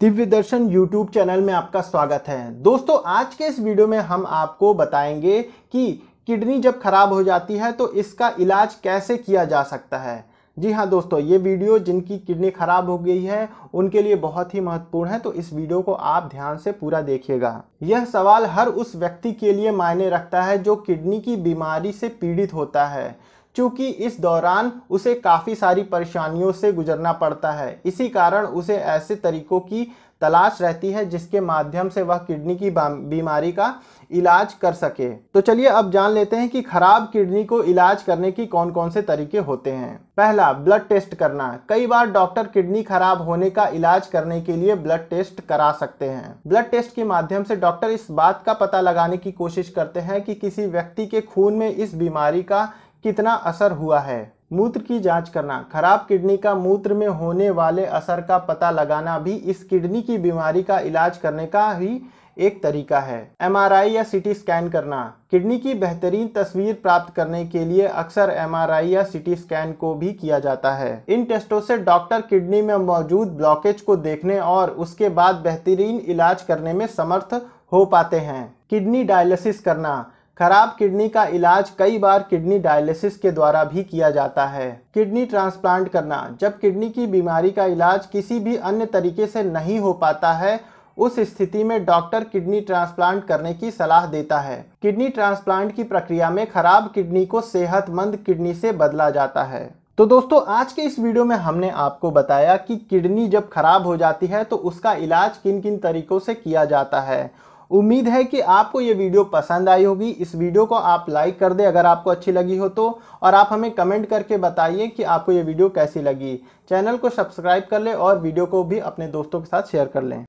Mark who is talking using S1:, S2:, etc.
S1: दिव्य दर्शन YouTube channel में आपका स्वागत है दोस्तों आज के इस वीडियो में हम आपको बताएंगे कि किडनी जब खराब हो जाती है तो इसका इलाज कैसे किया जा सकता है जी हाँ दोस्तों ये वीडियो जिनकी किडनी खराब हो गई है उनके लिए बहुत ही महत्वपूर्ण है तो इस वीडियो को आप ध्यान से पूरा देखिएगा यह सवाल हर उस व्यक्ति के लिए मायने रखता है जो किडनी की बीमारी से पीड़ित होता है क्योंकि इस दौरान उसे काफ़ी सारी परेशानियों से गुजरना पड़ता है इसी कारण उसे ऐसे तरीकों की तलाश रहती है जिसके माध्यम से वह किडनी की बीमारी का इलाज कर सके तो चलिए अब जान लेते हैं कि खराब किडनी को इलाज करने की कौन कौन से तरीके होते हैं पहला ब्लड टेस्ट करना कई बार डॉक्टर किडनी खराब होने का इलाज करने के लिए ब्लड टेस्ट करा सकते हैं ब्लड टेस्ट के माध्यम से डॉक्टर इस बात का पता लगाने की कोशिश करते हैं कि किसी व्यक्ति के खून में इस बीमारी का कितना असर हुआ है मूत्र की जांच करना खराब किडनी का मूत्र में होने वाले असर का पता लगाना भी इस किडनी की बीमारी का इलाज करने का ही एक तरीका है एम या सी स्कैन करना किडनी की बेहतरीन तस्वीर प्राप्त करने के लिए अक्सर एम या सी स्कैन को भी किया जाता है इन टेस्टों से डॉक्टर किडनी में मौजूद ब्लॉकेज को देखने और उसके बाद बेहतरीन इलाज करने में समर्थ हो पाते हैं किडनी डायलिसिस करना खराब किडनी का इलाज कई बार किडनी डायलिसिस के द्वारा भी किया जाता है किडनी ट्रांसप्लांट करना जब किडनी की बीमारी का इलाज किसी भी अन्य तरीके से नहीं हो पाता है उस स्थिति में डॉक्टर किडनी ट्रांसप्लांट करने की सलाह देता है किडनी ट्रांसप्लांट की प्रक्रिया में खराब किडनी को सेहतमंद किडनी से बदला जाता है तो दोस्तों आज के इस वीडियो में हमने आपको बताया कि किडनी जब खराब हो जाती है तो उसका इलाज किन किन तरीकों से किया जाता है उम्मीद है कि आपको ये वीडियो पसंद आई होगी इस वीडियो को आप लाइक कर दें अगर आपको अच्छी लगी हो तो और आप हमें कमेंट करके बताइए कि आपको ये वीडियो कैसी लगी चैनल को सब्सक्राइब कर लें और वीडियो को भी अपने दोस्तों के साथ शेयर कर लें